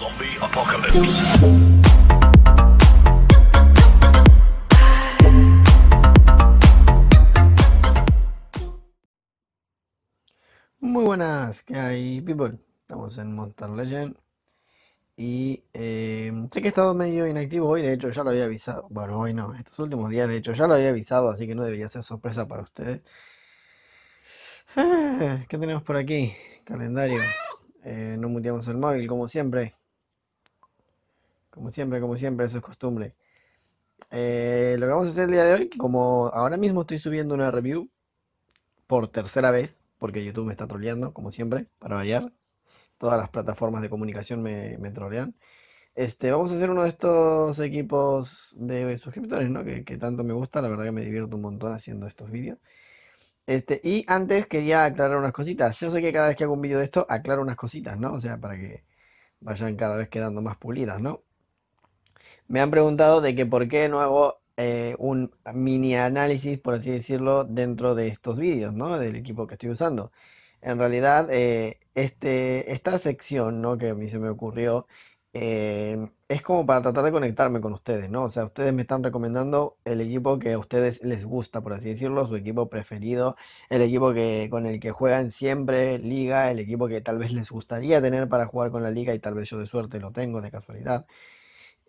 Zombie Apocalypse. Muy buenas, ¿qué hay, people? Estamos en Monster Legend. Y em, sé que he estado medio inactivo hoy, de hecho ya lo había avisado. Bueno, hoy no, estos últimos días, de hecho ya lo había avisado, así que no debería ser sorpresa para ustedes. Ah, ¿Qué tenemos por aquí? Calendario. Eh, no muteamos el móvil, como siempre. Como siempre, como siempre, eso es costumbre. Eh, lo que vamos a hacer el día de hoy, como ahora mismo estoy subiendo una review por tercera vez, porque YouTube me está trolleando, como siempre, para variar. Todas las plataformas de comunicación me, trollean trolean. Este, vamos a hacer uno de estos equipos de suscriptores, ¿no? Que, tanto me gusta, la verdad que me divierto un montón haciendo estos vídeos. Este, y antes quería aclarar unas cositas. Yo sé que cada vez que hago un vídeo de esto, aclaro unas cositas, ¿no? O sea, para que vayan cada vez quedando más pulidas, ¿no? Me han preguntado de que por qué no hago eh, un mini análisis, por así decirlo, dentro de estos vídeos, ¿no? Del equipo que estoy usando. En realidad, eh, este, esta sección, ¿no? Que a mí se me ocurrió, eh, es como para tratar de conectarme con ustedes, ¿no? O sea, ustedes me están recomendando el equipo que a ustedes les gusta, por así decirlo, su equipo preferido, el equipo que, con el que juegan siempre liga, el equipo que tal vez les gustaría tener para jugar con la liga y tal vez yo de suerte lo tengo de casualidad.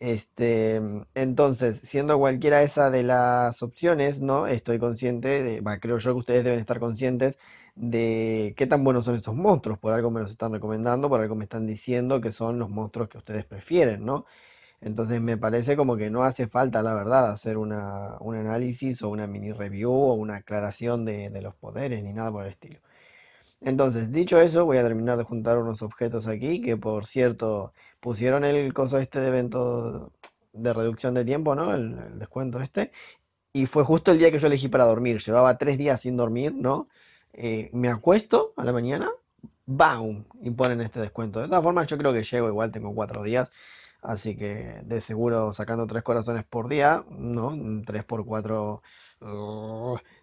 Este, entonces, siendo cualquiera esa de las opciones, ¿no? Estoy consciente, de, creo yo que ustedes deben estar conscientes de qué tan buenos son estos monstruos. Por algo me los están recomendando, por algo me están diciendo que son los monstruos que ustedes prefieren, ¿no? Entonces me parece como que no hace falta, la verdad, hacer una, un análisis o una mini review o una aclaración de, de los poderes ni nada por el estilo. Entonces, dicho eso, voy a terminar de juntar unos objetos aquí, que por cierto, pusieron el coso este de evento de reducción de tiempo, ¿no? El, descuento este. Y fue justo el día que yo elegí para dormir. Llevaba tres días sin dormir, ¿no? Eh, me acuesto a la mañana, ¡BAM! Y ponen este descuento. De todas formas, yo creo que llego, igual tengo cuatro días. Así que de seguro sacando tres corazones por día, ¿no? 3 mm, por 4,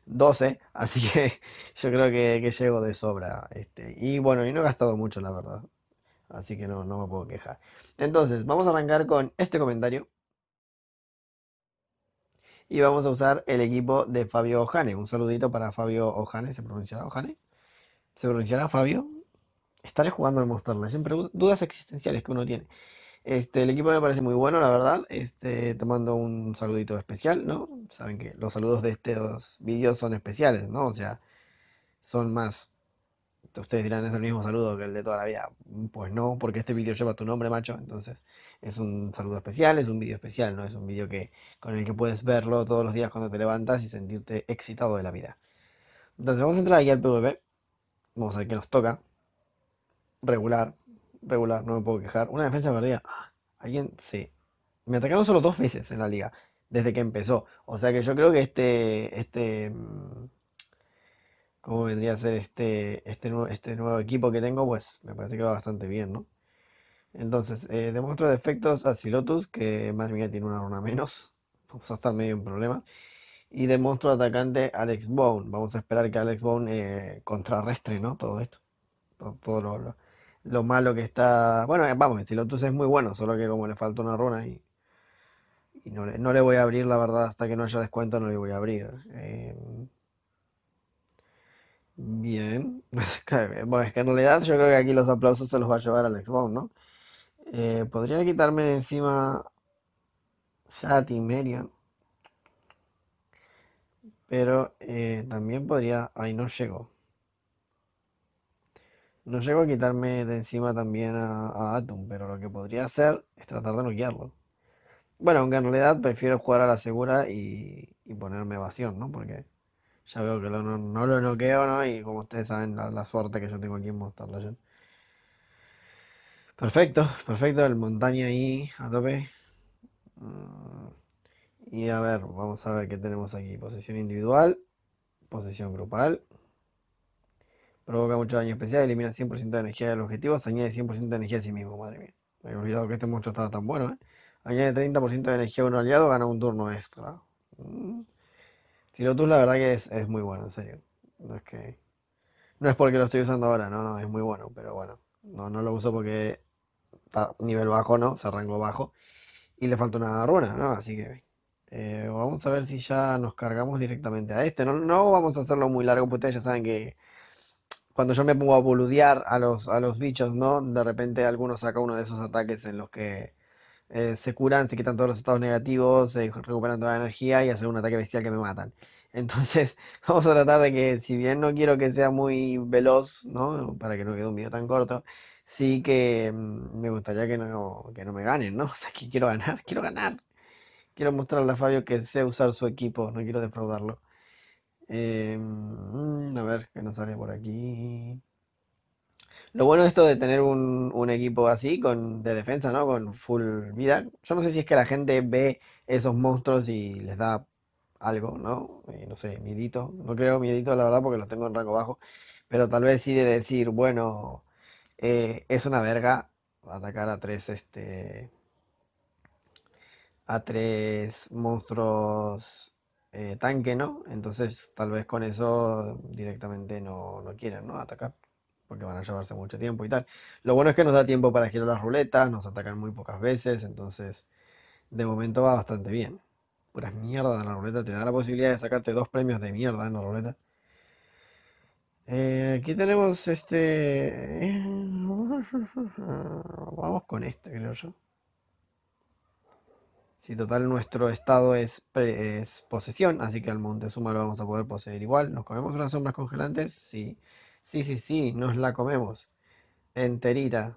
12. Uh, Así que yo creo que, llego de sobra. Este. Y bueno, y no he gastado mucho, la verdad. Así que no, me puedo quejar. Entonces, vamos a arrancar con este comentario. Y vamos a usar el equipo de Fabio Ojane. Un saludito para Fabio Ojane. ¿Se pronunciará Ojane? ¿Se pronunciará Fabio? Estaré jugando al Monster siempre Dudas existenciales que uno tiene. Este, el equipo me parece muy bueno, la verdad. Este, te mando un saludito especial, ¿no? Saben que los saludos de estos vídeos son especiales, ¿no? O sea, son más. Ustedes dirán, es el mismo saludo que el de toda la vida. Pues no, porque este vídeo lleva tu nombre, macho. Entonces, es un saludo especial, es un vídeo especial, ¿no? Es un vídeo que, con el que puedes verlo todos los días cuando te levantas y sentirte excitado de la vida. Entonces, vamos a entrar aquí al PvP. Vamos a ver qué nos toca. Regular, regular, no me puedo quejar. Una defensa perdida. Ah, alguien sí. Me atacaron solo dos veces en la liga, desde que empezó. O sea que yo creo que este, este, mm, ¿cómo vendría a ser este, este, nuevo, este nuevo equipo que tengo? Pues me parece que va bastante bien, ¿no? Entonces, eh, demuestro defectos a Silotus, que más bien tiene una runa menos. Vamos a estar medio en problema. Y demuestro atacante Alex Bone. Vamos a esperar que Alex Bone eh, contrarrestre, ¿no? Todo esto. Todo, lo, lo lo malo que está. Bueno, eh, vamos, si lo es muy bueno, solo que como le falta una runa y, y no, le, no, le voy a abrir, la verdad, hasta que no haya descuento, no le voy a abrir. Em, bien, eh, bueno, es que en realidad yo creo que aquí los aplausos se los va a llevar al Bond, ¿no? Eh, podría quitarme de encima ya a Pero también podría. Ahí no llegó. No llego a quitarme de encima también a, Atom, pero lo que podría hacer es tratar de noquearlo. Bueno, aunque en realidad prefiero jugar a la segura y, ponerme evasión, ¿no? Porque ya veo que no, lo noqueo, ¿no? Y como ustedes saben, la, suerte que yo tengo aquí en Monster Legend. Perfecto, perfecto, el montaña ahí a tope. Mm, y a ver, vamos a ver qué tenemos aquí. Posesión individual, posesión grupal. Provoca mucho daño especial, elimina 100% de energía del objetivo, se añade 100% de energía a sí mismo, madre mía. Me había olvidado que este monstruo estaba tan bueno, ¿eh? Añade 30% de energía a un aliado, gana un turno extra. Mm. lo tú la verdad que es, muy bueno, en serio. No es que... No es porque lo estoy usando ahora, no, no, es muy bueno, pero bueno. No, no lo uso porque está nivel bajo, ¿no? Se arrancó bajo. Y le falta una runa, ¿no? Así que... Eh, vamos a ver si ya nos cargamos directamente a este. No, no vamos a hacerlo muy largo, porque ustedes ya saben que cuando yo me pongo a boludear a los, a los bichos, ¿no? De repente alguno saca uno de esos ataques en los que eh, se curan, se quitan todos los estados negativos, se recuperan toda la energía y hacen un ataque bestial que me matan. Entonces, vamos a tratar de que, si bien no quiero que sea muy veloz, ¿no? Para que no quede un video tan corto, sí que mm, me gustaría que no, que no me ganen, ¿no? O sea, que quiero ganar, quiero ganar. Quiero mostrarle a Fabio que sé usar su equipo, no quiero defraudarlo. Em, mm, a ver, que nos sale por aquí. Lo bueno de esto de tener un, equipo así, con, de defensa, ¿no? Con full vida. Yo no sé si es que la gente ve esos monstruos y les da algo, ¿no? Eh, no sé, miedito. No creo miedito, la verdad, porque los tengo en rango bajo. Pero tal vez sí de decir, bueno, eh, es una verga atacar a tres, este... A tres monstruos eh, tanque, ¿no? Entonces tal vez con eso directamente no, no quieran, ¿no? Atacar, porque van a llevarse mucho tiempo y tal. Lo bueno es que nos da tiempo para girar las ruletas, nos atacan muy pocas veces, entonces de momento va bastante bien. Puras mierdas de la ruleta, te da la posibilidad de sacarte dos premios de mierda en la ruleta. Eh, aquí tenemos este... Eh, vamos con este, creo yo. Si total nuestro estado es, posesión, así que al Montezuma lo vamos a poder poseer igual. ¿Nos comemos unas sombras congelantes? Sí. Sí, sí, sí, nos la comemos. Enterita.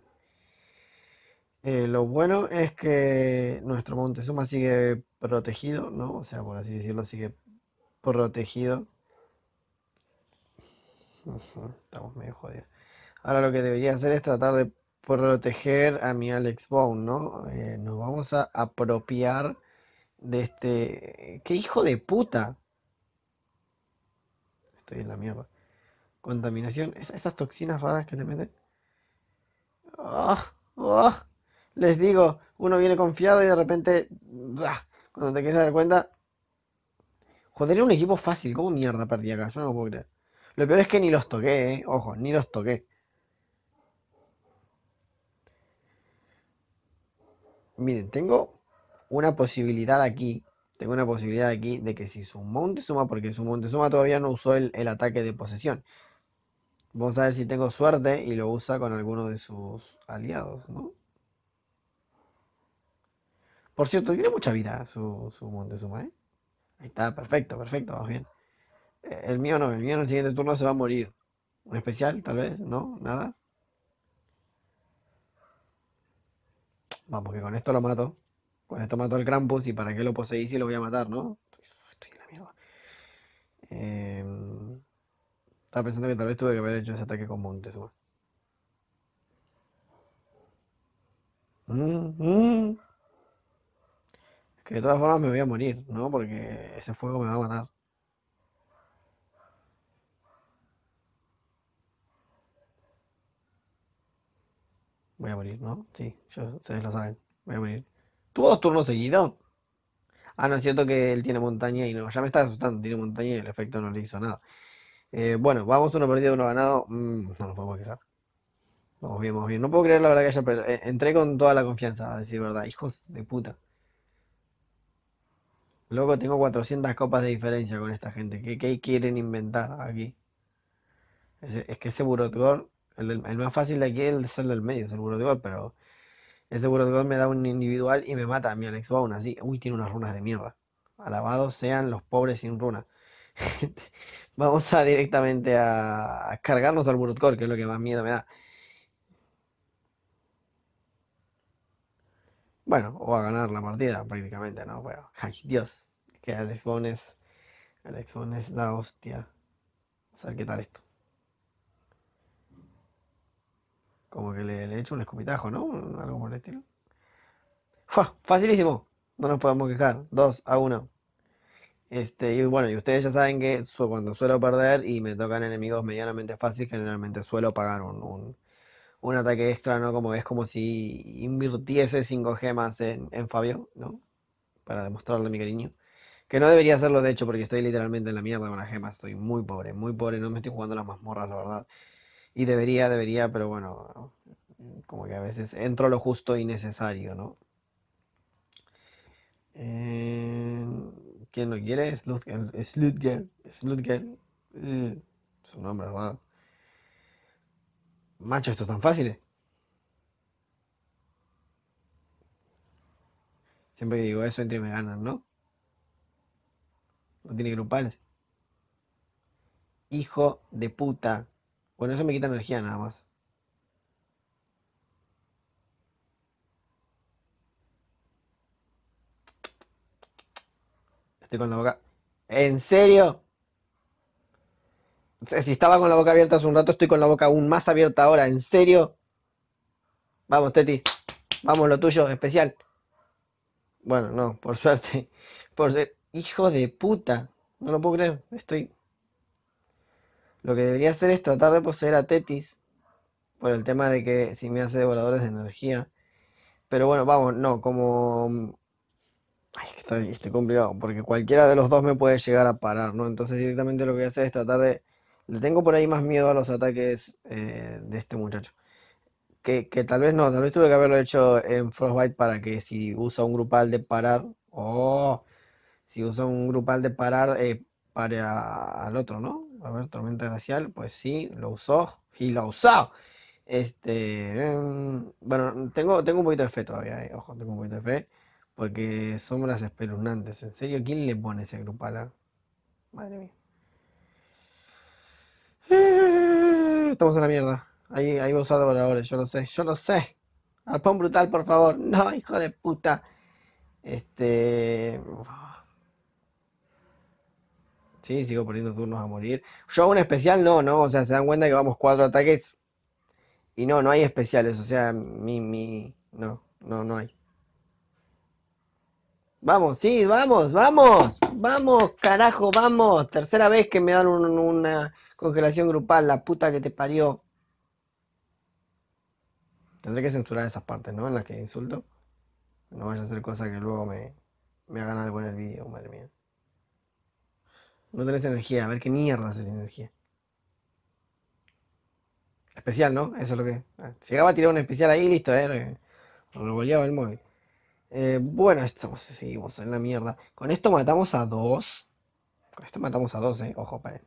Eh, lo bueno es que nuestro Montezuma sigue protegido, ¿no? O sea, por así decirlo, sigue protegido. Estamos medio jodidos. Ahora lo que debería hacer es tratar de proteger a mi Alex Bone, ¿no? Eh, nos vamos a apropiar de este... ¡Qué hijo de puta! Estoy en la mierda. Contaminación, esas toxinas raras que te meten. oh. Les digo, uno viene confiado y de repente, cuando te quieres dar cuenta, joder, era un equipo fácil, ¿cómo mierda perdí acá? Yo no lo puedo creer. Lo peor es que ni los toqué, eh. ojo, ni los toqué. Miren, tengo una posibilidad aquí. Tengo una posibilidad aquí de que si su Montezuma, porque su Montezuma todavía no usó el, ataque de posesión. Vamos a ver si tengo suerte y lo usa con alguno de sus aliados, ¿no? Por cierto, tiene mucha vida su, su Montezuma, ¿eh? Ahí está, perfecto, perfecto, vamos bien. Eh, el mío no, el mío en el siguiente turno se va a morir. ¿Un especial, tal vez? ¿No? ¿Nada? Vamos, que con esto lo mato. Con esto mato al Krampus y para qué lo poseí si lo voy a matar, ¿no? Estoy, en la mierda. Em, estaba pensando que tal vez tuve que haber hecho ese ataque con Montes, mm, mm. Es que de todas formas me voy a morir, ¿no? Porque ese fuego me va a matar. Voy a morir, ¿no? Sí, ustedes lo saben. Voy a morir. ¿Tuvo dos turnos seguidos? Ah, no es cierto que él tiene montaña y no. Ya me está asustando, tiene montaña y el efecto no le hizo nada. Eh, bueno, vamos uno perdido, uno ganado. Mm, no nos podemos quejar. Vamos bien, vamos bien. No puedo creer la verdad que haya perdido. Eh, entré con toda la confianza, a decir verdad. Hijos de puta. Loco, tengo 400 copas de diferencia con esta gente. ¿Qué, quieren inventar aquí? Es, es que ese burotgor el, más fácil de aquí es el del medio, seguro de gol, pero Ese seguro de gol me da un individual y me mata a mi Alex Bowne, así. Uy, tiene unas runas de mierda. Alabados sean los pobres sin runas. Vamos a directamente a, cargarnos al Burut gol, que es lo que más miedo me da. Bueno, o a ganar la partida prácticamente, ¿no? Bueno, Dios, que Alex Bowne es, Alex es la hostia. Vamos a ver qué tal esto. Como que le, he hecho un escupitajo, ¿no? Algo por el estilo. Facilísimo. No nos podemos quejar. 2 a 1. Este, y bueno, y ustedes ya saben que cuando suelo perder y me tocan enemigos medianamente fáciles, generalmente suelo pagar un, un, ataque extra, ¿no? Como es como si invirtiese 5 gemas en, en Fabio, ¿no? Para demostrarle mi cariño. Que no debería hacerlo, de hecho, porque estoy literalmente en la mierda con las gemas. Estoy muy pobre, muy pobre. No me estoy jugando las mazmorras, la verdad y debería, debería, pero bueno, mm, como que a veces entro lo justo y necesario, ¿no? Eh, ¿Quién lo quiere? Slutger. Eh, Slutger. Eh, su nombre es raro. Macho, esto es tan fácil. Siempre que digo eso, entre y me ganan, ¿no? No tiene grupales. Hijo de puta. Con eso me quita energía nada más. Estoy con la boca. ¿En serio? Si estaba con la boca abierta hace un rato, estoy con la boca aún más abierta ahora. ¿En serio? Vamos, Teti. Vamos, lo tuyo, especial. Bueno, no, por suerte. Por Hijo de puta. No lo puedo creer. Estoy lo que debería hacer es tratar de poseer a Tetis por el tema de que si me hace devoradores de energía. Pero bueno, vamos, no, como... Mm, ay, estoy, estoy, complicado, porque cualquiera de los dos me puede llegar a parar, ¿no? Entonces directamente lo que voy a hacer es tratar de... Le tengo por ahí más miedo a los ataques eh, de este muchacho. Que, tal vez no, tal vez tuve que haberlo hecho en Frostbite para que si usa un grupal de parar, o oh, si usa un grupal de parar, eh, pare al otro, ¿no? a ver, tormenta glacial, pues sí, lo usó y lo ha usado. Este, em, bueno, tengo, tengo un poquito de fe todavía, eh, ojo, tengo un poquito de fe, porque sombras espeluznantes. ¿En serio quién le pone ese grupal? Ah? Madre mía. Eh, estamos en la mierda. Ahí, ahí voy a usar devoradores, yo lo sé, yo lo sé. Alpón brutal, por favor. No, hijo de puta. Este sigo poniendo turnos a morir. Yo hago un especial, no, no, o sea, se dan cuenta que vamos cuatro ataques y no, no hay especiales, o sea, mi, mi, no, no, no hay. Vamos, sí, vamos, vamos, vamos, carajo, vamos. Tercera vez que me dan una congelación grupal, la puta que te parió. Tendré que censurar esas partes, ¿no? En las que insulto. No vaya a hacer cosa que luego me, me hagan algo en el vídeo, madre mía. No tenés energía. A ver qué mierda es sin energía. Especial, ¿no? Eso es lo que. Ah, llegaba a tirar un especial ahí, listo, eh. Lo el móvil. Eh, bueno, estamos, seguimos en la mierda. Con esto matamos a dos. Con esto matamos a dos, eh. Ojo, paren.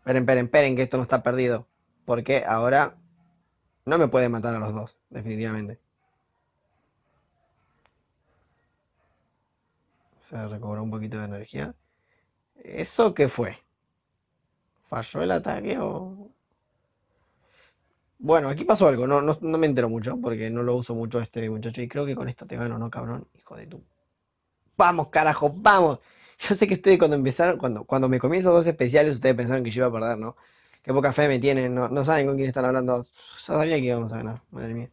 Esperen, esperen, esperen, que esto no está perdido. Porque ahora no me puede matar a los dos, definitivamente. Se recobró un poquito de energía. ¿Eso qué fue? ¿Falló el ataque o...? Bueno, aquí pasó algo, no, no, me entero mucho, porque no lo uso mucho este muchacho, y creo que con esto te gano, ¿no, cabrón? Hijo de tu... ¡Vamos, carajo, vamos! Yo sé que ustedes cuando empezaron, cuando, cuando me comí dos especiales, ustedes pensaron que yo iba a perder, ¿no? Qué poca fe me tienen, no, saben con quién están hablando. Ya sabía que íbamos a ganar, madre mía.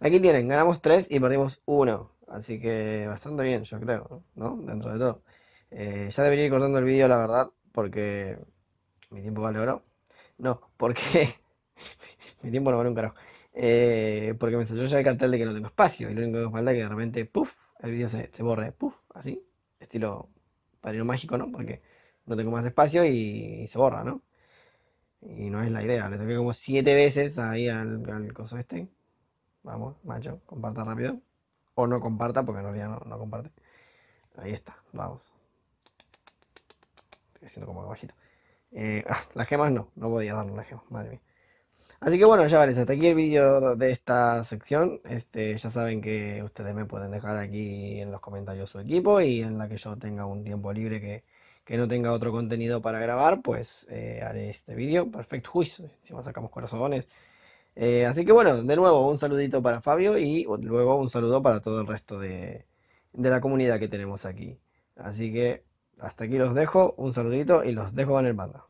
Aquí tienen, ganamos tres y perdimos uno Así que bastante bien, yo creo, ¿no? Dentro de todo. Eh, ya debería ir cortando el vídeo, la verdad, porque mi tiempo vale oro. No, porque mi tiempo no vale un carajo. Eh, porque me salió ya el cartel de que no tengo espacio y lo único que me falta es que de repente, puff, el vídeo se, borre, puff, así, estilo padrino mágico, ¿no? Porque no tengo más espacio y, se borra, ¿no? Y no es la idea, le toqué como siete veces ahí al, coso este. Vamos, macho, comparta rápido. O no comparta, porque en realidad no comparte. Ahí está, vamos. Siento como bajito. Eh, ah, las gemas no, no podía darnos las gemas, madre mía. Así que bueno, ya vale hasta aquí el vídeo de esta sección. Este, ya saben que ustedes me pueden dejar aquí en los comentarios su equipo y en la que yo tenga un tiempo libre que, que no tenga otro contenido para grabar, pues eh, haré este vídeo. Perfecto, si no sacamos corazones. Eh, así que bueno, de nuevo un saludito para Fabio y luego un saludo para todo el resto de, de la comunidad que tenemos aquí. Así que hasta aquí los dejo, un saludito y los dejo en el banda.